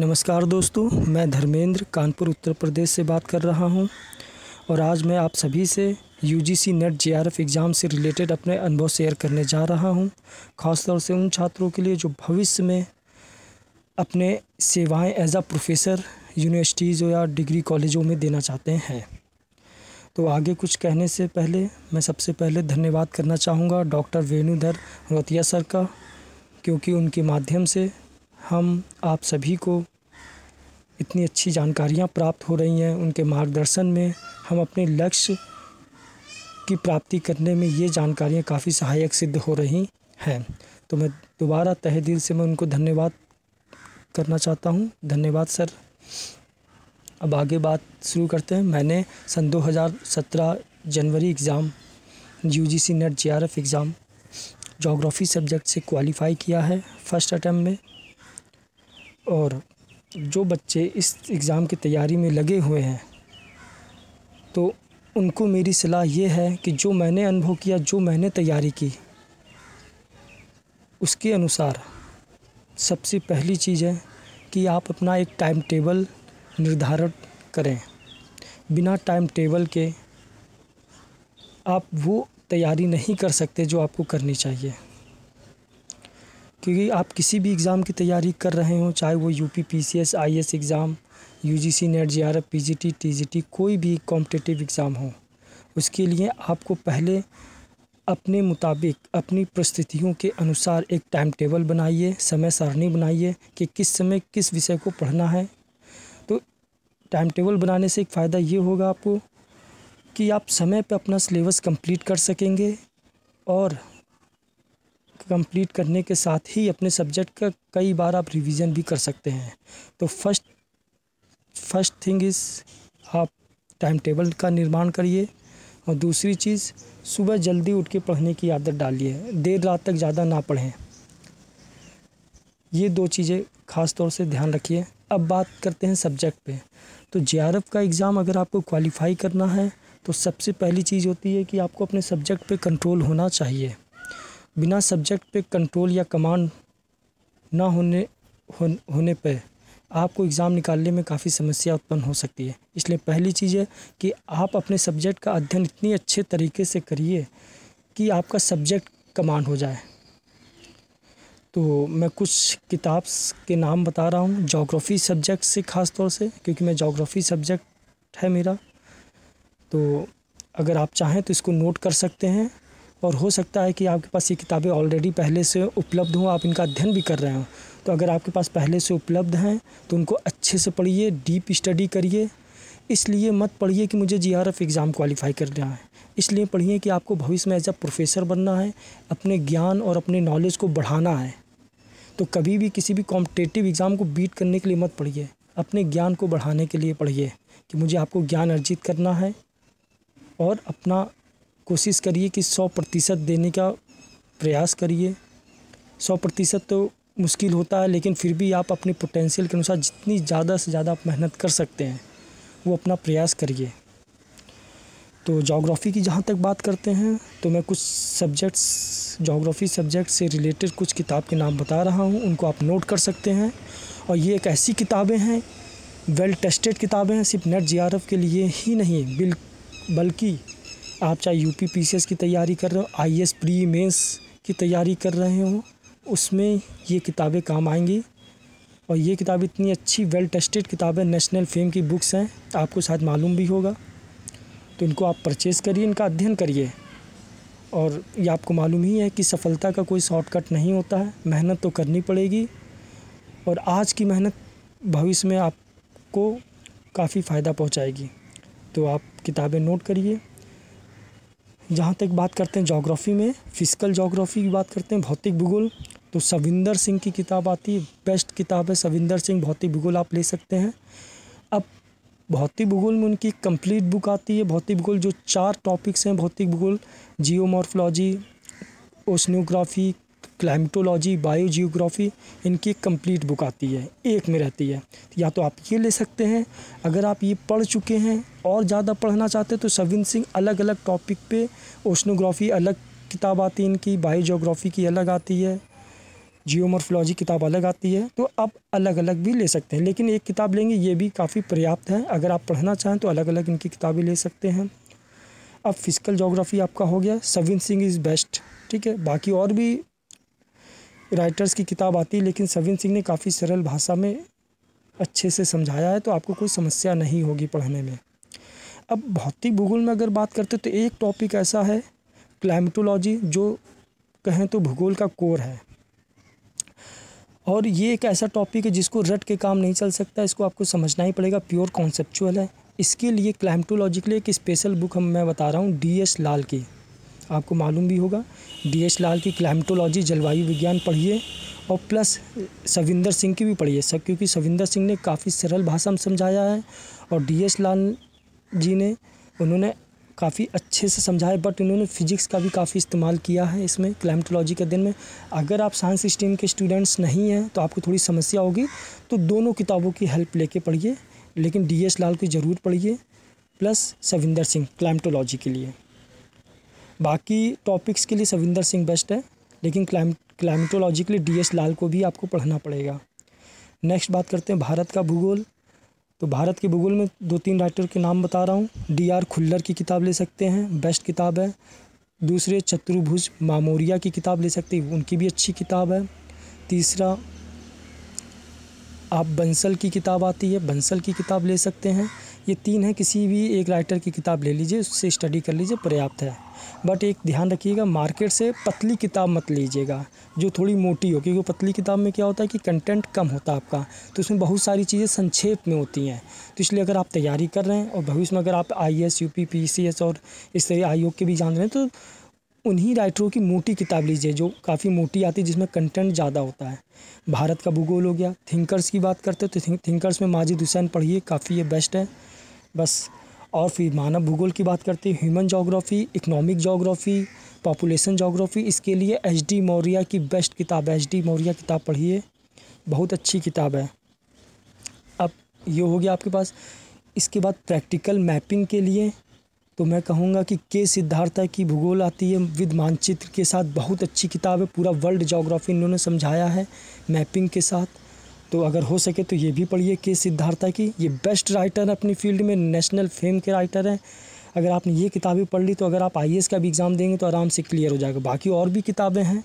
नमस्कार दोस्तों मैं धर्मेंद्र कानपुर उत्तर प्रदेश से बात कर रहा हूं और आज मैं आप सभी से U G C NET J R F exam से रिलेटेड अपने अनुभव शेयर करने जा रहा हूं ख़ासतौर से उन छात्रों के लिए जो भविष्य में अपने सेवाएं एज आ प्रोफेसर यूनिवर्सिटीज़ या डिग्री कॉलेजों में देना चाहते हैं तो आगे कुछ कहने से पहले मैं सबसे पहले धन्यवाद करना चाहूँगा डॉक्टर वेणुधर रोतिया सर का क्योंकि उनके माध्यम से हम आप सभी को इतनी अच्छी जानकारियाँ प्राप्त हो रही हैं उनके मार्गदर्शन में हम अपने लक्ष्य की प्राप्ति करने में ये जानकारियाँ काफ़ी सहायक सिद्ध हो रही हैं तो मैं दोबारा तह दिल से मैं उनको धन्यवाद करना चाहता हूँ धन्यवाद सर अब आगे बात शुरू करते हैं मैंने सन 2017 जनवरी exam UGC NET JRF exam geography subject से क्वालिफ़ाई किया है फर्स्ट अटैम्प में और जो बच्चे इस एग्ज़ाम की तैयारी में लगे हुए हैं तो उनको मेरी सलाह ये है कि जो मैंने अनुभव किया जो मैंने तैयारी की उसके अनुसार सबसे पहली चीज़ है कि आप अपना एक टाइम टेबल निर्धारित करें बिना टाइम टेबल के आप वो तैयारी नहीं कर सकते जो आपको करनी चाहिए क्योंकि आप किसी भी एग्ज़ाम की तैयारी कर रहे हो चाहे वो UP PCS IAS exam UGC NET T PGT TGT कोई भी कॉम्पिटेटिव एग्ज़ाम हो उसके लिए आपको पहले अपने मुताबिक अपनी परिस्थितियों के अनुसार एक टाइम टेबल बनाइए समय सारणी बनाइए कि किस समय किस विषय को पढ़ना है तो टाइम टेबल बनाने से एक फ़ायदा ये होगा आपको कि आप समय पर अपना सिलेबस कंप्लीट कर सकेंगे और कंप्लीट करने के साथ ही अपने सब्जेक्ट का कई बार आप रिवीजन भी कर सकते हैं तो फर्स्ट फर्स्ट थिंग इज़ आप टाइम टेबल का निर्माण करिए और दूसरी चीज़ सुबह जल्दी उठ के पढ़ने की आदत डालिए देर रात तक ज़्यादा ना पढ़ें ये दो चीज़ें ख़ास तौर से ध्यान रखिए अब बात करते हैं सब्जेक्ट पे तो जे का एग्ज़ाम अगर आपको क्वालिफाई करना है तो सबसे पहली चीज़ होती है कि आपको अपने सब्जेक्ट पे कंट्रोल होना चाहिए बिना सब्जेक्ट पे कंट्रोल या कमांड ना होने हो, होने पर आपको एग्ज़ाम निकालने में काफ़ी समस्या उत्पन्न हो सकती है इसलिए पहली चीज़ है कि आप अपने सब्जेक्ट का अध्ययन इतनी अच्छे तरीके से करिए कि आपका सब्जेक्ट कमांड हो जाए तो मैं कुछ किताब के नाम बता रहा हूँ जोग्राफ़ी सब्जेक्ट से ख़ास तौर से क्योंकि मैं जोग्राफ़ी सब्जेक्ट है मेरा तो अगर आप चाहें तो इसको नोट कर सकते हैं और हो सकता है कि आपके पास ये किताबें ऑलरेडी पहले से उपलब्ध हों आप इनका अध्ययन भी कर रहे हों तो अगर आपके पास पहले से उपलब्ध हैं तो उनको अच्छे से पढ़िए डीप स्टडी करिए इसलिए मत पढ़िए कि मुझे जी एग्ज़ाम क्वालिफाई करना है इसलिए पढ़िए कि आपको भविष्य में एज अ प्रोफेसर बनना है अपने ज्ञान और अपने नॉलेज को बढ़ाना है तो कभी भी किसी भी कॉम्पिटेटिव एग्ज़ाम को बीट करने के लिए मत पढ़िए अपने ज्ञान को बढ़ाने के लिए पढ़िए कि मुझे आपको ज्ञान अर्जित करना है और अपना कोशिश करिए कि सौ प्रतिशत देने का प्रयास करिए सौ प्रतिशत तो मुश्किल होता है लेकिन फिर भी आप अपने पोटेंशियल के अनुसार जितनी ज़्यादा से ज़्यादा आप मेहनत कर सकते हैं वो अपना प्रयास करिए तो जोग्राफ़ी की जहाँ तक बात करते हैं तो मैं कुछ सब्जेक्ट्स जोग्राफ़ी सब्जेक्ट से रिलेटेड कुछ किताब के नाम बता रहा हूँ उनको आप नोट कर सकते हैं और ये एक ऐसी किताबें हैं वेल टेस्टेड किताबें हैं सिर्फ नेट जी के लिए ही नहीं बिल बल्कि आप चाहे U P P C S की तैयारी कर रहे हो आई एस प्री मेंस की तैयारी कर रहे हो उसमें ये किताबें काम आएंगी और ये किताब इतनी अच्छी वेल टेस्टेड किताबें नेशनल फेम की बुक्स हैं आपको शायद मालूम भी होगा तो इनको आप परचेस करिए इनका अध्ययन करिए और ये आपको मालूम ही है कि सफलता का कोई शॉर्टकट नहीं होता है मेहनत तो करनी पड़ेगी और आज की मेहनत भविष्य में आपको काफ़ी फ़ायदा पहुंचाएगी तो आप किताबें नोट करिए जहाँ तक बात करते हैं जोग्राफ़ी में फिजिकल जोग्राफ़ी की बात करते हैं भौतिक भूगोल तो सविंदर सिंह की किताब आती है बेस्ट किताब है सविंदर सिंह भौतिक भूगोल आप ले सकते हैं अब भौतिक भूगोल में उनकी कंप्लीट बुक आती है भौतिक भूगोल जो चार टॉपिक्स हैं भौतिक भूगोल जियोमॉर्फोलॉजी ओशनोग्राफी क्लाइमेटोलॉजी बायोजियोग्राफी इनकी कंप्लीट बुक आती है एक में रहती है या तो आप ये ले सकते हैं अगर आप ये पढ़ चुके हैं और ज़्यादा पढ़ना चाहते हैं तो सविन सिंह अलग अलग टॉपिक पे ओशनोग्राफी अलग किताब आती है इनकी बायोजियोग्राफी की अलग आती है जियोमर्फोलॉजी किताब अलग आती है तो आप अलग अलग भी ले सकते हैं लेकिन एक किताब लेंगे ये भी काफ़ी पर्याप्त है अगर आप पढ़ना चाहें तो अलग अलग इनकी किताबें ले सकते हैं अब फिजिकल जोग्राफ़ी आपका हो गया सविन सिंह इज़ बेस्ट ठीक है बाकी और भी राइटर्स की किताब आती है लेकिन सविन सिंह ने काफ़ी सरल भाषा में अच्छे से समझाया है तो आपको कोई समस्या नहीं होगी पढ़ने में अब भौतिक भूगोल में अगर बात करते तो एक टॉपिक ऐसा है क्लाइमेटोलॉजी जो कहें तो भूगोल का कोर है और ये एक ऐसा टॉपिक है जिसको रट के काम नहीं चल सकता इसको आपको समझना ही पड़ेगा प्योर कॉन्सेप्चुअल है इसके लिए क्लाइमेटोलॉजी के लिए एक स्पेशल बुक हम मैं बता रहा हूँ डी एस लाल की आपको मालूम भी होगा डी एस लाल की क्लाइमेटोलॉजी जलवायु विज्ञान पढ़िए और प्लस सविंदर सिंह की भी पढ़िए सब क्योंकि सविंदर सिंह ने काफ़ी सरल भाषा में समझाया है और डी एस लाल जी ने उन्होंने काफ़ी अच्छे से समझाया बट इन्होंने फिजिक्स का भी काफ़ी इस्तेमाल किया है इसमें क्लाइमेटोलॉजी के दिन में अगर आप साइंस स्ट्रीम के स्टूडेंट्स नहीं हैं तो आपको थोड़ी समस्या होगी तो दोनों किताबों की हेल्प लेके पढ़िए लेकिन डी एस लाल की ज़रूर पढ़िए प्लस सविंदर सिंह क्लाइमेटोलॉजी के लिए बाकी टॉपिक्स के लिए सविंदर सिंह बेस्ट है लेकिन क्लाइम क्लाइमेटोलॉजी के लिए डी एस लाल को भी आपको पढ़ना पड़ेगा नेक्स्ट बात करते हैं भारत का भूगोल तो भारत के भूगोल में दो तीन राइटर के नाम बता रहा हूँ डी आर खुल्लर की किताब ले सकते हैं बेस्ट किताब है दूसरे चतुर्भुज मामोरिया की किताब ले सकते हैं उनकी भी अच्छी किताब है तीसरा आप बंसल की किताब आती है बंसल की किताब ले सकते हैं ये तीन है किसी भी एक राइटर की किताब ले लीजिए उससे स्टडी कर लीजिए पर्याप्त है बट एक ध्यान रखिएगा मार्केट से पतली किताब मत लीजिएगा जो थोड़ी मोटी हो क्योंकि पतली किताब में क्या होता है कि कंटेंट कम होता है आपका तो इसमें बहुत सारी चीज़ें संक्षेप में होती हैं तो इसलिए अगर आप तैयारी कर रहे हैं और भविष्य में अगर आप I S U P P C S और इस तरह आयोग के भी जान रहे हैं तो उन्हीं राइटरों की मोटी किताब लीजिए जो काफ़ी मोटी आती है जिसमें कंटेंट ज़्यादा होता है भारत का भूगोल हो गया थिंकर्स की बात करते हैं तो थिंकर्स में माजिद हुसैन पढ़िए काफ़ी ये बेस्ट है बस और फिर मानव भूगोल की बात करते हैं human geography economic geography population geography इसके लिए एच डी मौर्या की बेस्ट किताब है एच डी मौर्या किताब पढ़िए बहुत अच्छी किताब है अब ये हो गया आपके पास इसके बाद प्रैक्टिकल मैपिंग के लिए तो मैं कहूँगा कि के सिद्धार्था की भूगोल आती है विद मानचित्र के साथ बहुत अच्छी किताब है पूरा वर्ल्ड जोग्राफ़ी इन्होंने समझाया है मैपिंग के साथ तो अगर हो सके तो ये भी पढ़िए के सिद्धार्था की ये बेस्ट राइटर है अपनी फील्ड में नेशनल फेम के राइटर हैं अगर आपने ये किताबें पढ़ ली तो अगर आप आई का भी एग्ज़ाम देंगे तो आराम से क्लियर हो जाएगा बाकी और भी किताबें हैं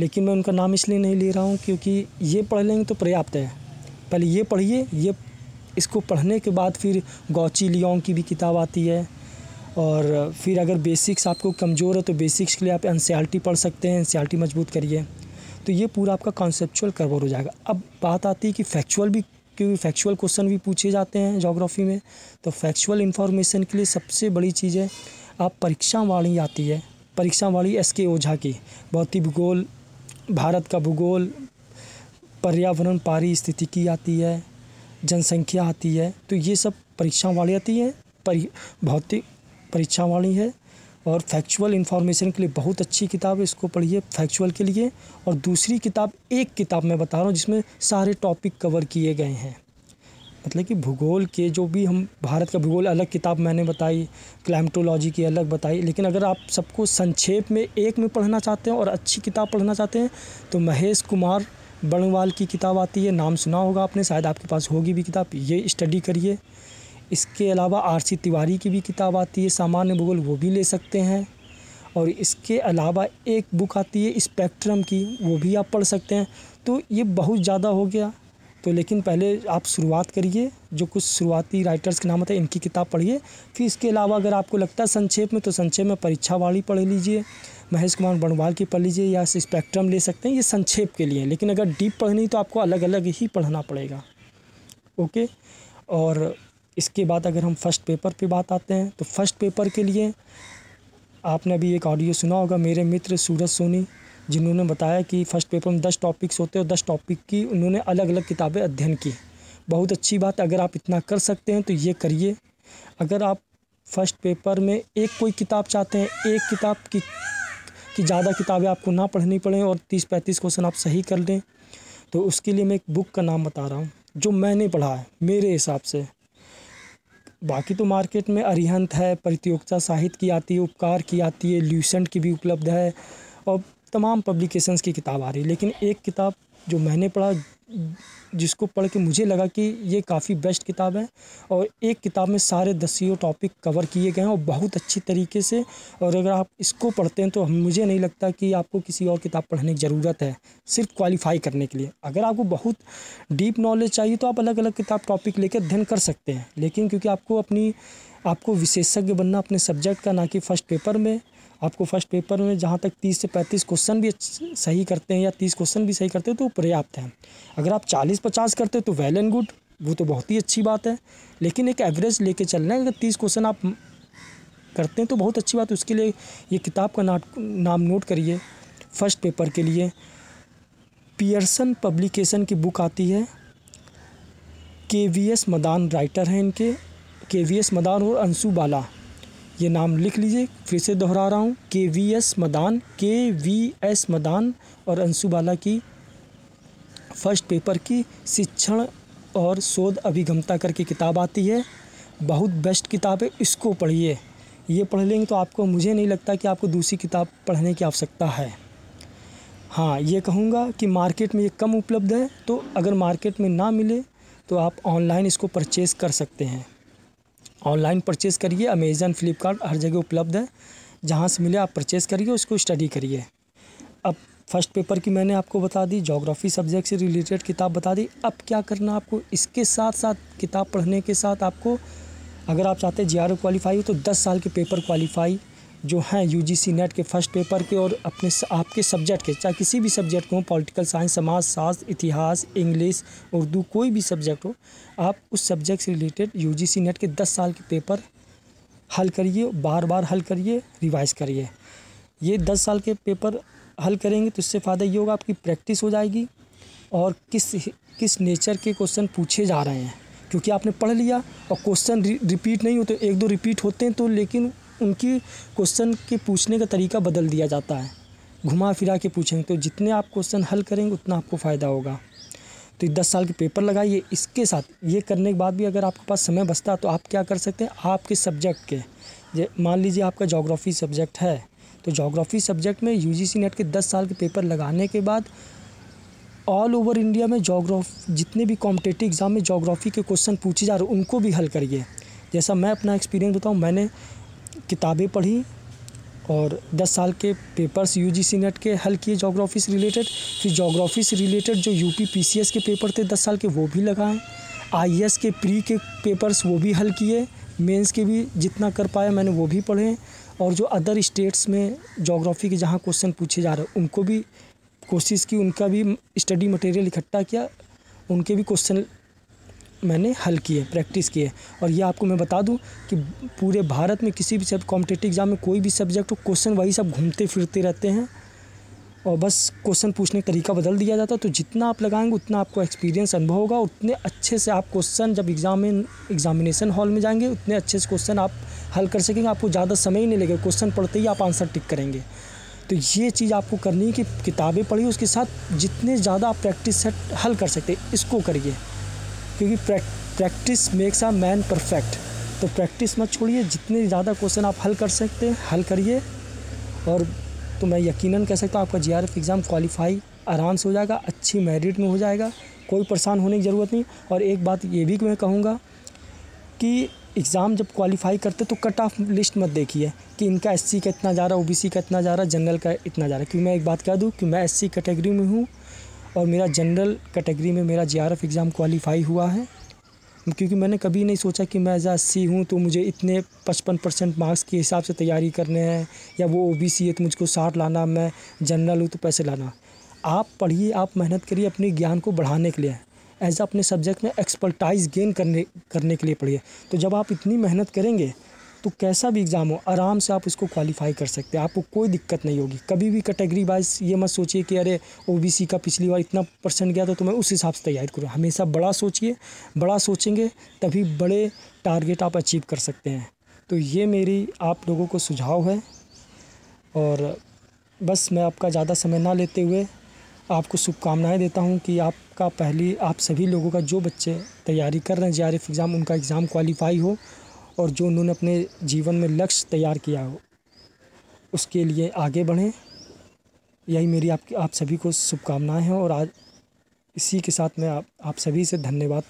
लेकिन मैं उनका नाम इसलिए नहीं ले रहा हूँ क्योंकि ये पढ़ लेंगे तो पर्याप्त है पहले ये पढ़िए ये इसको पढ़ने के बाद फिर गौची लियोंग की भी किताब आती है और फिर अगर बेसिक्स आपको कमज़ोर है तो बेसिक्स के लिए आप एन पढ़ सकते हैं एन मजबूत करिए तो ये पूरा आपका कॉन्सेपचुअल कवर हो जाएगा अब बात आती है कि फैक्चुअल भी क्योंकि फैक्चुअल क्वेश्चन भी पूछे जाते हैं जोग्राफी में तो फैक्चुअल इन्फॉर्मेशन के लिए सबसे बड़ी चीज़ है आप परीक्षा वाणी आती है परीक्षा वाणी एस के ओझा की बहुत ही भूगोल भारत का भूगोल पर्यावरण पारिस्थितिकी आती है जनसंख्या आती है तो ये सब परीक्षा वाली आती है परि भौतिक परीक्षा वाली है और फैक्चुअल इन्फॉर्मेशन के लिए बहुत अच्छी किताब है इसको पढ़िए फैक्चुअल के लिए और दूसरी किताब एक किताब मैं बता रहा हूँ जिसमें सारे टॉपिक कवर किए गए हैं मतलब कि भूगोल के जो भी हम भारत का भूगोल अलग किताब मैंने बताई क्लाइमटोलॉजी की अलग बताई लेकिन अगर आप सबको संक्षेप में एक में पढ़ना चाहते हैं और अच्छी किताब पढ़ना चाहते हैं तो महेश कुमार बड़वाल की किताब आती है नाम सुना होगा आपने शायद आपके पास होगी भी किताब ये स्टडी करिए इसके अलावा आर सी तिवारी की भी किताब आती है सामान्य भूगोल वो भी ले सकते हैं और इसके अलावा एक बुक आती है स्पेक्ट्रम की वो भी आप पढ़ सकते हैं तो ये बहुत ज़्यादा हो गया तो लेकिन पहले आप शुरुआत करिए जो कुछ शुरुआती राइटर्स के नाम होते हैं इनकी किताब पढ़िए फिर इसके अलावा अगर आपको लगता है संक्षेप में तो संक्षेप में परीक्षा वाली पढ़ लीजिए महेश कुमार बनवाल की पढ़ लीजिए या स्पेक्ट्रम ले सकते हैं ये संक्षेप के लिए लेकिन अगर डीप पढ़नी तो आपको अलग अलग ही पढ़ना पड़ेगा ओके और इसके बाद अगर हम फर्स्ट पेपर पे बात आते हैं तो फर्स्ट पेपर के लिए आपने अभी एक ऑडियो सुना होगा मेरे मित्र सूरज सोनी जिन्होंने बताया कि फ़र्स्ट पेपर में दस टॉपिक्स होते हैं और दस टॉपिक की उन्होंने अलग अलग किताबें अध्ययन की बहुत अच्छी बात अगर आप इतना कर सकते हैं तो ये करिए अगर आप फर्स्ट पेपर में एक कोई किताब चाहते हैं एक किताब की कि ज़्यादा किताबें आपको ना पढ़नी पड़ें और तीस पैंतीस क्वेश्चन आप सही कर लें तो उसके लिए मैं एक बुक का नाम बता रहा हूँ जो मैंने पढ़ा है मेरे हिसाब से बाकी तो मार्केट में अरिहंत है प्रतियोगिता साहित्य की आती है उपकार की आती है ल्यूसेंट की भी उपलब्ध है और तमाम पब्लिकेशंस की किताब आ रही है लेकिन एक किताब जो मैंने पढ़ा जिसको पढ़ के मुझे लगा कि ये काफ़ी बेस्ट किताब है और एक किताब में सारे दसियों टॉपिक कवर किए गए हैं और बहुत अच्छी तरीके से और अगर आप इसको पढ़ते हैं तो मुझे नहीं लगता कि आपको किसी और किताब पढ़ने की ज़रूरत है सिर्फ क्वालिफाई करने के लिए अगर आपको बहुत डीप नॉलेज चाहिए तो आप अलग अलग किताब टॉपिक लेकर अध्ययन कर सकते हैं लेकिन क्योंकि आपको अपनी आपको विशेषज्ञ बनना अपने सब्जेक्ट का ना कि फ़र्स्ट पेपर में आपको फर्स्ट पेपर में जहाँ तक तीस से पैंतीस क्वेश्चन भी सही करते हैं या तीस क्वेश्चन भी सही करते हैं तो पर्याप्त है अगर आप चालीस पचास करते हैं तो वेल एंड गुड वो तो बहुत ही अच्छी बात है लेकिन एक एवरेज लेके चलना है अगर तीस क्वेश्चन आप करते हैं तो बहुत अच्छी बात है उसके लिए ये किताब का नाम नोट करिए फर्स्ट पेपर के लिए पियर्सन पब्लिकेशन की बुक आती है के वी एस मदान राइटर हैं इनके के वी एस मदान और अंशु बाला ये नाम लिख लीजिए फिर से दोहरा रहा हूँ के वी एस मदान के वी एस मदान और अंशुबाला की फर्स्ट पेपर की शिक्षण और शोध अभिगमता करके किताब आती है बहुत बेस्ट किताब है इसको पढ़िए ये पढ़ लेंगे तो आपको मुझे नहीं लगता कि आपको दूसरी किताब पढ़ने की आवश्यकता है हाँ ये कहूँगा कि मार्केट में ये कम उपलब्ध है तो अगर मार्केट में ना मिले तो आप ऑनलाइन इसको परचेज़ कर सकते हैं ऑनलाइन परचेस करिए अमेज़न फ्लिपकार्ट हर जगह उपलब्ध है जहाँ से मिले आप परचेस करिए उसको स्टडी करिए अब फर्स्ट पेपर की मैंने आपको बता दी जोग्राफ़ी सब्जेक्ट से रिलेटेड किताब बता दी अब क्या करना आपको इसके साथ साथ किताब पढ़ने के साथ आपको अगर आप चाहते हैं जी आर क्वालिफाई हो तो दस साल के पेपर क्वालिफाई जो हैं यूजीसी नेट के फर्स्ट पेपर के और अपने आपके सब्जेक्ट के चाहे किसी भी सब्जेक्ट को हो पॉलिटिकल साइंस समाज शास्त्र इतिहास इंग्लिश उर्दू कोई भी सब्जेक्ट हो आप उस सब्जेक्ट से रिलेटेड यूजीसी नेट के दस साल के पेपर हल करिए बार बार हल करिए रिवाइज करिए ये दस साल के पेपर हल करेंगे तो इससे फ़ायदा ये होगा आपकी प्रैक्टिस हो जाएगी और किस किस नेचर के क्वेश्चन पूछे जा रहे हैं क्योंकि आपने पढ़ लिया और क्वेश्चन रिपीट नहीं होते तो एक दो रिपीट होते हैं तो लेकिन उनकी क्वेश्चन के पूछने का तरीका बदल दिया जाता है घुमा फिरा के पूछेंगे तो जितने आप क्वेश्चन हल करेंगे उतना आपको फ़ायदा होगा तो ये दस साल के पेपर लगाइए इसके साथ ये करने के बाद भी अगर आपके पास समय बचता तो आप क्या कर सकते हैं आपके सब्जेक्ट के मान लीजिए आपका जोग्राफ़ी सब्जेक्ट है तो जोग्राफ़ी सब्जेक्ट में सी नेट के दस साल के पेपर लगाने के बाद ऑल ओवर इंडिया में जोग्राफ जितने भी कॉम्पिटेटिव एग्ज़ाम में जोग्राफ़ी के क्वेश्चन पूछे जा रहे हैं उनको भी हल करिए जैसा मैं अपना एक्सपीरियंस बताऊँ मैंने किताबें पढ़ी और 10 साल के पेपर्स यूजीसी नेट के हल किए जोग्राफ़ी से रिलेटेड फिर जोग्राफ़ी से रिलेटेड जो यूपी पीसीएस के पेपर थे 10 साल के वो भी लगाए आईएएस e के प्री के पेपर्स वो भी हल किए मेंस के भी जितना कर पाया मैंने वो भी पढ़े और जो अदर स्टेट्स में जोग्राफ़ी के जहाँ क्वेश्चन पूछे जा रहे उनको भी कोशिश की उनका भी स्टडी मटेरियल इकट्ठा किया उनके भी क्वेश्चन मैंने हल किए प्रैक्टिस किए और ये आपको मैं बता दूं कि पूरे भारत में किसी भी सब कॉम्पिटेटिव एग्ज़ाम में कोई भी सब्जेक्ट हो क्वेश्चन वही सब घूमते फिरते रहते हैं और बस क्वेश्चन पूछने का तरीका बदल दिया जाता है तो जितना आप लगाएंगे उतना आपको एक्सपीरियंस अनुभव होगा उतने अच्छे से आप क्वेश्चन जब एग्ज़ाम एग्जामिनेशन हॉल में जाएंगे उतने अच्छे से क्वेश्चन आप हल कर सकेंगे आपको ज़्यादा समय ही नहीं लगेगा क्वेश्चन पढ़ते ही आप आंसर टिक करेंगे तो ये चीज़ आपको करनी है कि किताबें पढ़िए उसके साथ जितने ज़्यादा आप प्रैक्टिस सेट हल कर सकते इसको करिए क्योंकि practice makes a man perfect तो प्रैक्टिस मत छोड़िए जितने ज़्यादा क्वेश्चन आप हल कर सकते हैं हल करिए और तो मैं यकीनन कह सकता हूँ आपका जी एग्ज़ाम क्वालिफाई आराम से हो जाएगा अच्छी मेरिट में हो जाएगा कोई परेशान होने की ज़रूरत नहीं और एक बात ये भी मैं कहूँगा कि एग्ज़ाम जब क्वालिफाई करते तो कट ऑफ लिस्ट मत देखिए कि इनका एससी का इतना जा रहा है ओबीसी का इतना जा रहा है जनरल का इतना जा रहा है क्योंकि मैं एक बात कह दूँ कि मैं एससी कैटेगरी में हूँ और मेरा जनरल कैटेगरी में मेरा जे एग्ज़ाम क्वालिफ़ाई हुआ है क्योंकि मैंने कभी नहीं सोचा कि मैं एज सी हूँ तो मुझे इतने पचपन परसेंट मार्क्स के हिसाब से तैयारी करने हैं या वो ओ बी सी है तो मुझको साठ लाना मैं जनरल हूँ तो पैसे लाना आप पढ़िए आप मेहनत करिए अपने ज्ञान को बढ़ाने के लिए एज अपने सब्जेक्ट में एक्सपर्टाइज गेन करने करने के लिए पढ़िए तो जब आप इतनी मेहनत करेंगे तो कैसा भी एग्ज़ाम हो आराम से आप उसको क्वालिफाई कर सकते हैं आपको कोई दिक्कत नहीं होगी कभी भी कैटेगरी वाइज ये मत सोचिए कि अरे ओबीसी का पिछली बार इतना परसेंट गया था तो मैं उस हिसाब से तैयारी करूँ हमेशा बड़ा सोचिए बड़ा सोचेंगे तभी बड़े टारगेट आप अचीव कर सकते हैं तो ये मेरी आप लोगों को सुझाव है और बस मैं आपका ज़्यादा समय ना लेते हुए आपको शुभकामनाएँ देता हूँ कि आपका पहली आप सभी लोगों का जो बच्चे तैयारी कर रहे हैं जे एग्ज़ाम उनका एग्ज़ाम क्वालिफाई हो और जो उन्होंने अपने जीवन में लक्ष्य तैयार किया हो उसके लिए आगे बढ़ें यही मेरी आपकी आप सभी को शुभकामनाएं हैं और आज इसी के साथ मैं आप आप सभी से धन्यवाद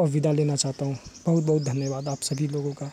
और विदा लेना चाहता हूँ बहुत बहुत धन्यवाद आप सभी लोगों का